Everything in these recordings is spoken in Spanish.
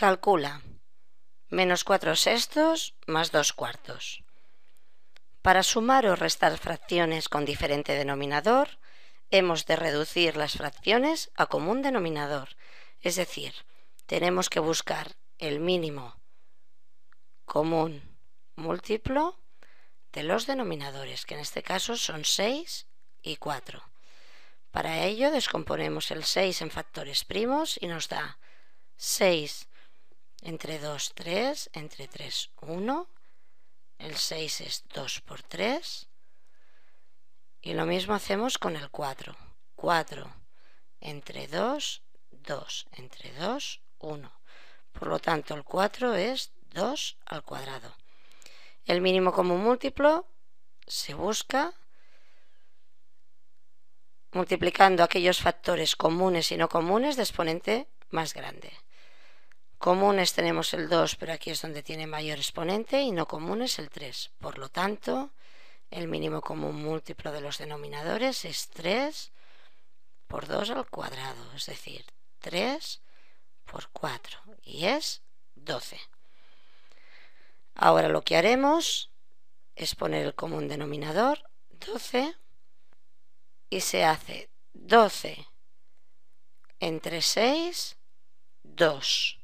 Calcula. Menos 4 sextos más 2 cuartos. Para sumar o restar fracciones con diferente denominador, hemos de reducir las fracciones a común denominador, es decir, tenemos que buscar el mínimo común múltiplo de los denominadores, que en este caso son 6 y 4. Para ello descomponemos el 6 en factores primos y nos da 6 entre 2, 3, entre 3, 1. El 6 es 2 por 3. Y lo mismo hacemos con el 4. 4 entre 2, 2 entre 2, 1. Por lo tanto, el 4 es 2 al cuadrado. El mínimo común múltiplo se busca multiplicando aquellos factores comunes y no comunes de exponente más grande. Comunes tenemos el 2, pero aquí es donde tiene mayor exponente, y no común es el 3. Por lo tanto, el mínimo común múltiplo de los denominadores es 3 por 2 al cuadrado, es decir, 3 por 4, y es 12. Ahora lo que haremos es poner el común denominador 12 y se hace 12 entre 6, 2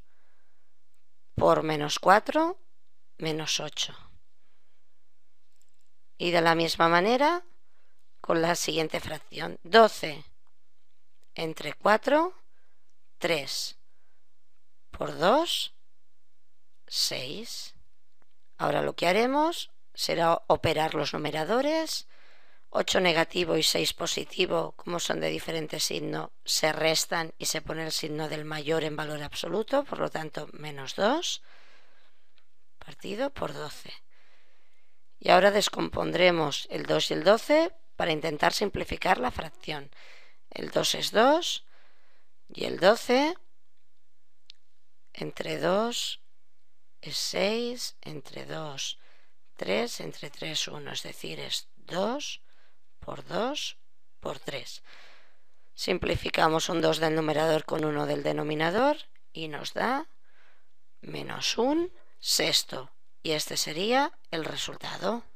por menos 4, menos 8. Y de la misma manera con la siguiente fracción. 12 entre 4, 3. Por 2, 6. Ahora lo que haremos será operar los numeradores 8 negativo y 6 positivo, como son de diferente signo, se restan y se pone el signo del mayor en valor absoluto, por lo tanto menos 2 partido por 12. Y ahora descompondremos el 2 y el 12 para intentar simplificar la fracción. El 2 es 2 y el 12 entre 2 es 6, entre 2, 3, entre 3, 1, es decir, es 2 por 2 por 3. Simplificamos un 2 del numerador con 1 del denominador y nos da menos un sexto. Y este sería el resultado.